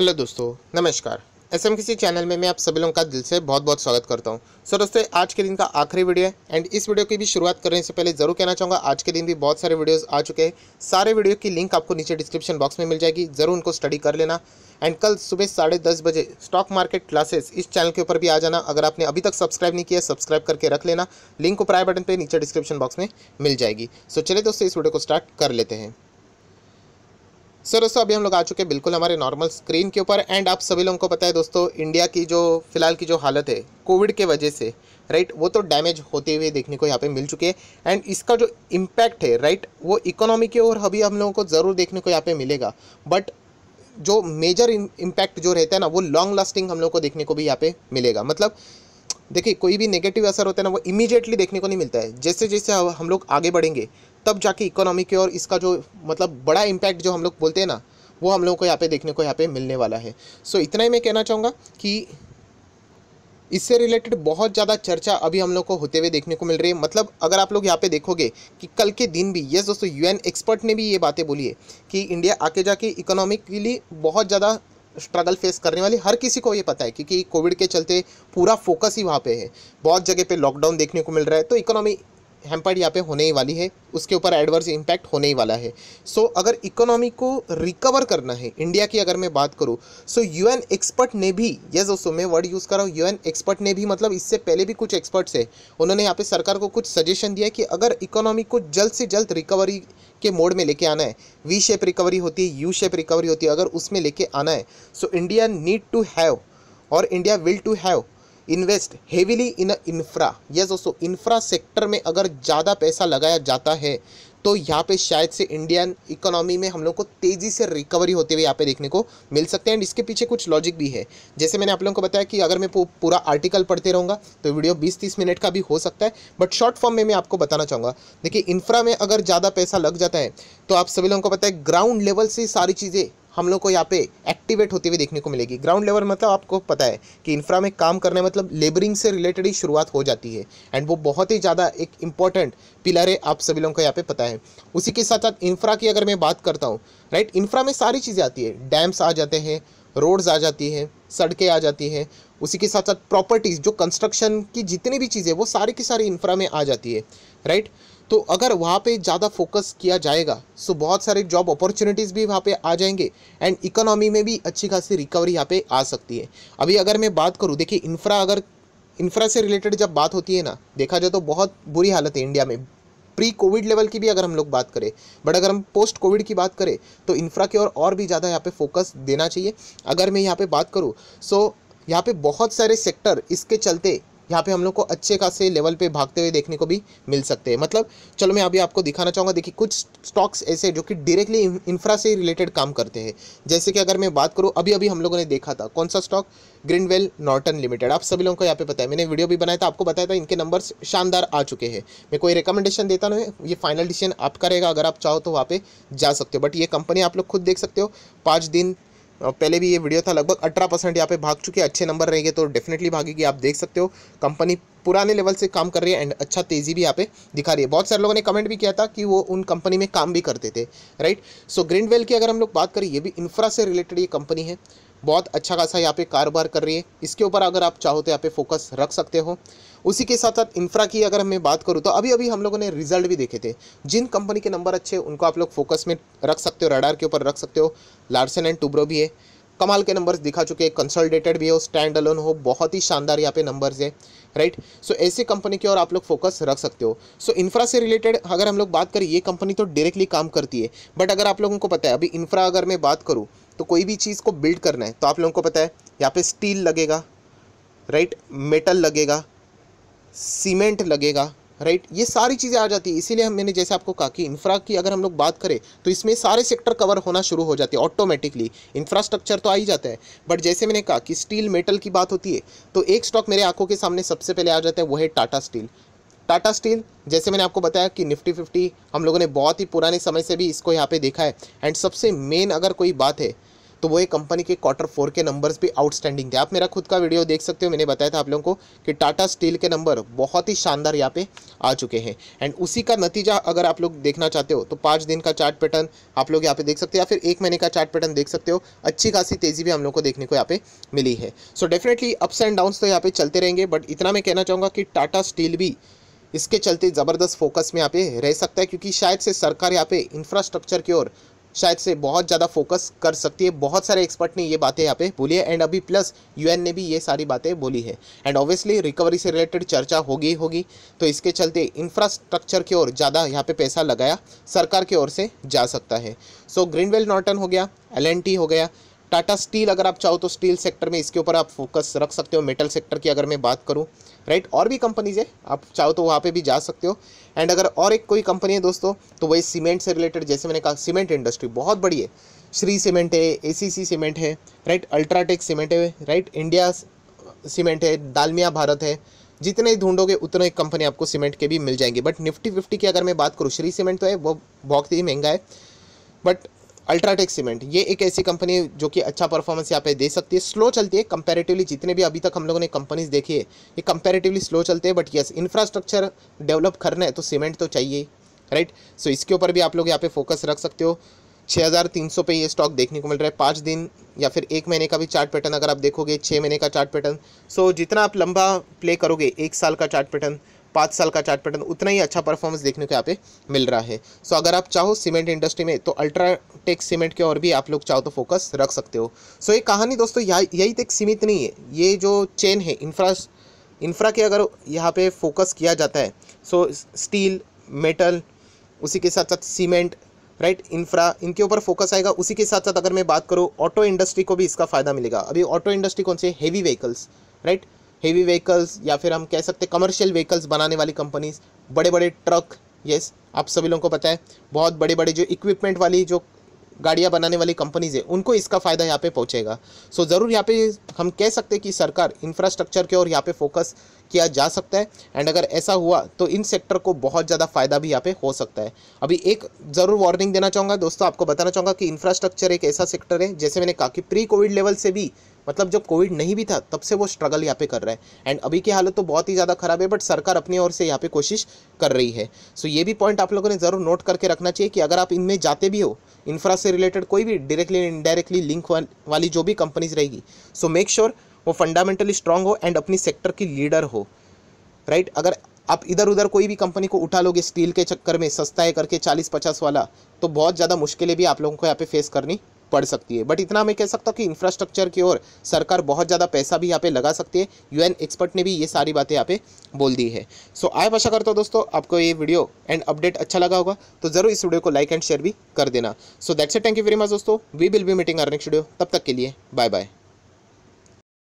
Hello दोस्तों नमस्कार S M किसी चैनल में मैं आप सभी लोगों का दिल से बहुत बहुत स्वागत करता हूं सो दोस्तों आज के दिन का आखिरी वीडियो है एंड इस वीडियो की भी शुरुआत करने से पहले जरूर कहना चाहूँगा आज के दिन भी बहुत सारे वीडियोस आ चुके हैं सारे वीडियो की लिंक आपको नीचे डिस्क्रिप्शन बॉक्स में मिल जाएगी ज़रूर उनको स्टडी कर लेना एंड कल सुबह साढ़े दस बजे स्टॉक मार्केट क्लासेस इस चैनल के ऊपर भी आ जाना अगर आपने अभी तक सब्सक्राइब नहीं किया सब्सक्राइब करके रख लेना लिंक ऊपर आई बटन पर नीचे डिस्क्रिप्शन बॉक्स में मिल जाएगी सो चले दोस्तों इस वीडियो को स्टार्ट कर लेते हैं सर दोस्तों अभी हम लोग आ चुके हैं बिल्कुल हमारे नॉर्मल स्क्रीन के ऊपर एंड आप सभी लोगों को पता है दोस्तों इंडिया की जो फिलहाल की जो हालत है कोविड के वजह से राइट वो तो डैमेज होते हुए देखने को यहाँ पे मिल चुके हैं एंड इसका जो इम्पैक्ट है राइट वो इकोनॉमी की ओर अभी हम लोगों को ज़रूर देखने को यहाँ पे मिलेगा बट जो मेजर इम्पैक्ट जो रहता है ना वो लॉन्ग लास्टिंग हम लोग को देखने को भी यहाँ पे मिलेगा मतलब देखिए कोई भी नेगेटिव असर होता है ना वो इमीडिएटली देखने को नहीं मिलता है जैसे जैसे हम लोग आगे बढ़ेंगे तब जाके इकोनॉमी की और इसका जो मतलब बड़ा इम्पैक्ट जो हम लोग बोलते हैं ना वो हम लोगों को यहाँ पे देखने को यहाँ पे मिलने वाला है सो so, इतना ही मैं कहना चाहूँगा कि इससे रिलेटेड बहुत ज़्यादा चर्चा अभी हम लोग को होते हुए देखने को मिल रही है मतलब अगर आप लोग यहाँ पे देखोगे कि कल के दिन भी यस दोस्तों यूएन एक्सपर्ट ने भी ये बातें बोली है कि इंडिया आके जाके इकोनॉमिकली बहुत ज़्यादा स्ट्रगल फेस करने वाली हर किसी को ये पता है क्योंकि कोविड के चलते पूरा फोकस ही वहाँ पर है बहुत जगह पर लॉकडाउन देखने को मिल रहा है तो इकोनॉमी हेम्पर्ड यहाँ पे होने ही वाली है उसके ऊपर एडवर्स इम्पैक्ट होने ही वाला है सो so, अगर इकोनॉमी को रिकवर करना है इंडिया की अगर मैं बात करूँ सो यू एन एक्सपर्ट ने भी यस दोस्तों मैं वर्ड यूज़ कर रहा हूँ यू एन एक्सपर्ट ने भी मतलब इससे पहले भी कुछ एक्सपर्ट्स है उन्होंने यहाँ पे सरकार को कुछ सजेशन दिया कि अगर इकोनॉमी को जल्द से जल्द रिकवरी के मोड में लेके आना है वी शेप रिकवरी होती है यू शेप रिकवरी होती है अगर उसमें लेके आना है so India need to have और India will to have invest heavily in infra yes दोस्तों इंफ्रा सेक्टर में अगर ज़्यादा पैसा लगाया जाता है तो यहाँ पे शायद से इंडियन इकोनॉमी में हम लोग को तेज़ी से रिकवरी होते हुए यहाँ पे देखने को मिल सकते हैं एंड इसके पीछे कुछ लॉजिक भी है जैसे मैंने आप लोगों को बताया कि अगर मैं पूरा आर्टिकल पढ़ते रहूँगा तो वीडियो 20-30 मिनट का भी हो सकता है बट शॉर्ट फॉर्म में मैं आपको बताना चाहूँगा देखिए इंफ्रा में अगर ज़्यादा पैसा लग जाता है तो आप सभी लोगों को पता है ग्राउंड लेवल से सारी चीज़ें हम लोग को यहाँ पे एक्टिवेट होती हुई देखने को मिलेगी ग्राउंड लेवल मतलब आपको पता है कि इंफ्रा में काम करने मतलब लेबरिंग से रिलेटेड ही शुरुआत हो जाती है एंड वो बहुत ही ज़्यादा एक इंपॉर्टेंट पिलर है आप सभी लोगों को यहाँ पे पता है उसी के साथ साथ इंफ्रा की अगर मैं बात करता हूँ राइट इंफ्रा में सारी चीज़ें आती है डैम्स आ जाते हैं रोड्स आ जाती हैं सड़कें आ जाती हैं उसी के साथ साथ प्रॉपर्टीज़ जो कंस्ट्रक्शन की जितनी भी चीज़ें वो सारी की सारी इंफ्रा में आ जाती है राइट right? तो अगर वहाँ पे ज़्यादा फोकस किया जाएगा सो बहुत सारे जॉब अपॉर्चुनिटीज़ भी वहाँ पे आ जाएंगे एंड इकोनॉमी में भी अच्छी खासी रिकवरी यहाँ पे आ सकती है अभी अगर मैं बात करूँ देखिए इंफ्रा अगर इंफ्रा से रिलेटेड जब बात होती है ना देखा जाए तो बहुत बुरी हालत है इंडिया में प्री कोविड लेवल की भी अगर हम लोग बात करें बट अगर हम पोस्ट कोविड की बात करें तो इंफ्रा की ओर और भी ज़्यादा यहाँ पे फोकस देना चाहिए अगर मैं यहाँ पे बात करूँ सो यहाँ पे बहुत सारे सेक्टर इसके चलते यहाँ पे हम लोग को अच्छे खासे लेवल पे भागते हुए देखने को भी मिल सकते हैं मतलब चलो मैं अभी आपको दिखाना चाहूँगा देखिए कुछ स्टॉक्स ऐसे जो कि डायरेक्टली इंफ्रा से रिलेटेड काम करते हैं जैसे कि अगर मैं बात करूँ अभी अभी हम लोगों ने देखा था कौन सा स्टॉक ग्रीनवेल नॉर्टन लिमिटेड आप सभी लोगों को यहाँ पे पता है मैंने वीडियो भी बनाया था आपको बताया था इनके नंबर्स शानदार आ चुके हैं मैं कोई रिकमेंडेशन देता नहीं ये फाइनल डिसीजन आपका रहेगा अगर आप चाहो तो वहाँ पर जा सकते हो बट ये कंपनी आप लोग खुद देख सकते हो पाँच दिन पहले भी ये वीडियो था लगभग अठारह परसेंट यहाँ पे भाग चुके अच्छे नंबर रहेंगे तो डेफिनेटली भागेगी आप देख सकते हो कंपनी पुराने लेवल से काम कर रही है एंड अच्छा तेज़ी भी यहाँ पे दिखा रही है बहुत सारे लोगों ने कमेंट भी किया था कि वो उन कंपनी में काम भी करते थे राइट सो ग्रीनवेल की अगर हम लोग बात करें ये भी इंफ्रा से रिलेटेड ये कंपनी है बहुत अच्छा खासा यहाँ पे कारोबार कर रही है इसके ऊपर अगर आप चाहो तो यहाँ पे फोकस रख सकते हो उसी के साथ साथ इंफ्रा की अगर मैं बात करूँ तो अभी अभी हम लोगों ने रिजल्ट भी देखे थे जिन कंपनी के नंबर अच्छे उनको आप लोग फोकस में रख सकते हो रडार के ऊपर रख सकते हो लार्सन एंड टूब्रो भी है कमाल के नंबर्स दिखा चुके हैं कंसोलिडेटेड भी हो स्टैंड अलोन हो बहुत ही शानदार यहाँ पे नंबर्स है राइट सो ऐसी कंपनी की ओर आप लोग फोकस रख सकते हो सो so, इंफ्रा से रिलेटेड अगर हम लोग बात करें ये कंपनी तो डायरेक्टली काम करती है बट अगर आप लोगों को पता है अभी इंफ्रा अगर मैं बात करूँ तो कोई भी चीज़ को बिल्ड करना है तो आप लोगों को पता है यहाँ पे स्टील लगेगा राइट मेटल लगेगा सीमेंट लगेगा राइट ये सारी चीज़ें आ जाती है इसीलिए हम मैंने जैसे आपको कहा कि इंफ्रा की अगर हम लोग बात करें तो इसमें सारे सेक्टर कवर होना शुरू हो जाते हैं ऑटोमेटिकली इंफ्रास्ट्रक्चर तो आ ही जाता है बट जैसे मैंने कहा कि स्टील मेटल की बात होती है तो एक स्टॉक मेरे आंखों के सामने सबसे पहले आ जाता है वो है टाटा स्टील टाटा स्टील जैसे मैंने आपको बताया कि निफ्टी फिफ्टी हम लोगों ने बहुत ही पुराने समय से भी इसको यहाँ पे देखा है एंड सबसे मेन अगर कोई बात है तो वो एक कंपनी के क्वार्टर फोर के नंबर्स भी आउटस्टैंडिंग थे आप मेरा खुद का वीडियो देख सकते हो मैंने बताया था आप लोगों को कि टाटा स्टील के नंबर बहुत ही शानदार यहाँ पे आ चुके हैं एंड उसी का नतीजा अगर आप लोग देखना चाहते हो तो पाँच दिन का चार्ट पैटर्न आप लोग यहाँ पे देख सकते हो या फिर एक महीने का चार्ट पैटर्न देख सकते हो अच्छी खासी तेज़ी भी हम लोग को देखने को यहाँ पे मिली है so definitely ups and downs तो यहाँ पे चलते रहेंगे बट इतना मैं कहना चाहूँगा कि टाटा स्टील भी इसके चलते ज़बरदस्त फोकस में यहाँ पे रह सकता है क्योंकि शायद से सरकार यहाँ पे इंफ्रास्ट्रक्चर की ओर शायद से बहुत ज़्यादा फोकस कर सकती है बहुत सारे एक्सपर्ट ने ये बातें यहाँ पे बोली है एंड अभी प्लस यूएन ने भी ये सारी बातें बोली है एंड ऑब्वियसली रिकवरी से रिलेटेड चर्चा होगी होगी तो इसके चलते इंफ्रास्ट्रक्चर की ओर ज़्यादा यहाँ पे पैसा लगाया सरकार की ओर से जा सकता है सो ग्रीनवेल नॉर्टन हो गया एल हो गया टाटा स्टील अगर आप चाहो तो स्टील सेक्टर में इसके ऊपर आप फोकस रख सकते हो मेटल सेक्टर की अगर मैं बात करूँ राइट और भी कंपनीज है आप चाहो तो वहाँ पे भी जा सकते हो एंड अगर और एक कोई कंपनी है दोस्तों तो वही सीमेंट से रिलेटेड जैसे मैंने कहा सीमेंट इंडस्ट्री बहुत बड़ी है श्री सीमेंट है ए सीमेंट है राइट अल्ट्राटेक सीमेंट है राइट इंडिया सीमेंट है दालमिया भारत है जितने ढूंढोगे उतने कंपनी आपको सीमेंट के भी मिल जाएंगे बट निफ्टी फिफ्टी की अगर मैं बात करूँ श्री सीमेंट तो है वो बहुत ही महंगा है बट अल्ट्राटेक सीमेंट ये एक ऐसी कंपनी है जो कि अच्छा परफॉर्मेंस यहाँ पे दे सकती है स्लो चलती है कंपेरेटिवली जितने भी अभी तक हम लोगों ने कंपनीज देखी है ये कंपेरेटिवली स्लो चलते हैं बट यस इंफ्रास्ट्रक्चर डेवलप करना है तो सीमेंट तो चाहिए राइट सो so, इसके ऊपर भी आप लोग यहाँ पे फोकस रख सकते हो छः पे ये स्टॉक देखने को मिल रहा है पाँच दिन या फिर एक महीने का भी चार्ट पैटर्न अगर आप देखोगे छः महीने का चार्ट पैटर्न सो so, जितना आप लंबा प्ले करोगे एक साल का चार्ट पैटर्न पाँच साल का चार्ट पैटर्न उतना ही अच्छा परफॉर्मेंस देखने को यहाँ पे मिल रहा है सो अगर आप चाहो सीमेंट इंडस्ट्री में तो अल्ट्राटेक सीमेंट के और भी आप लोग चाहो तो फोकस रख सकते हो सो ये कहानी दोस्तों यही तक सीमित नहीं है ये जो चेन है इंफ्रा इंफ्रा के अगर यहाँ पे फोकस किया जाता है सो स्टील मेटल उसी के साथ साथ सीमेंट राइट right, इंफ्रा इनके ऊपर फोकस आएगा उसी के साथ साथ अगर मैं बात करूँ ऑटो इंडस्ट्री को भी इसका फ़ायदा मिलेगा अभी ऑटो इंडस्ट्री कौन से heavy vehicles right right? Heavy vehicles या फिर हम कह सकते कमर्शियल व्हीकल्स बनाने वाली कंपनीज बड़े बड़े ट्रक यस आप सभी लोगों को पता है बहुत बड़े बड़े जो इक्विपमेंट वाली जो गाड़ियाँ बनाने वाली कंपनीज है उनको इसका फ़ायदा यहाँ पे पहुँचेगा सो so, ज़रूर यहाँ पे हम कह सकते हैं कि सरकार इंफ्रास्ट्रक्चर के ओर यहाँ पे फोकस किया जा सकता है एंड अगर ऐसा हुआ तो इन सेक्टर को बहुत ज़्यादा फ़ायदा भी यहाँ पे हो सकता है अभी एक ज़रूर वार्निंग देना चाहूँगा दोस्तों आपको बताना चाहूँगा कि इंफ्रास्ट्रक्चर एक ऐसा सेक्टर है जैसे मैंने कहा कि प्री कोविड लेवल से भी मतलब जब कोविड नहीं भी था तब से वो स्ट्रगल यहाँ पे कर रहा है एंड अभी की हालत तो बहुत ही ज़्यादा खराब है बट सरकार अपनी ओर से यहाँ पे कोशिश कर रही है सो so, ये भी पॉइंट आप लोगों ने ज़रूर नोट करके रखना चाहिए कि अगर आप इनमें जाते भी हो इंफ्रा से रिलेटेड कोई भी डायरेक्टली इनडायरेक्टली लिंक वाली जो भी कंपनीज रहेगी सो मेक श्योर वो फंडामेंटली स्ट्रांग हो एंड अपनी सेक्टर की लीडर हो राइट right? अगर आप इधर उधर कोई भी कंपनी को उठा लोगे स्टील के चक्कर में सस्ता है करके चालीस पचास वाला तो बहुत ज़्यादा मुश्किलें भी आप लोगों को यहाँ पे फेस करनी पड़ सकती है बट इतना मैं कह सकता हूँ कि इंफ्रास्ट्रक्चर की ओर सरकार बहुत ज़्यादा पैसा भी यहाँ पे लगा सकती है यूएन एक्सपर्ट ने भी ये सारी बातें यहाँ पे बोल दी है सो so, आप आशा करता हूँ दोस्तों आपको ये वीडियो एंड अपडेट अच्छा लगा होगा तो ज़रूर इस वीडियो को लाइक एंड शेयर भी कर देना so that's a thank you very much दोस्तों we will be meeting our next video तब तक के लिए बाय बाय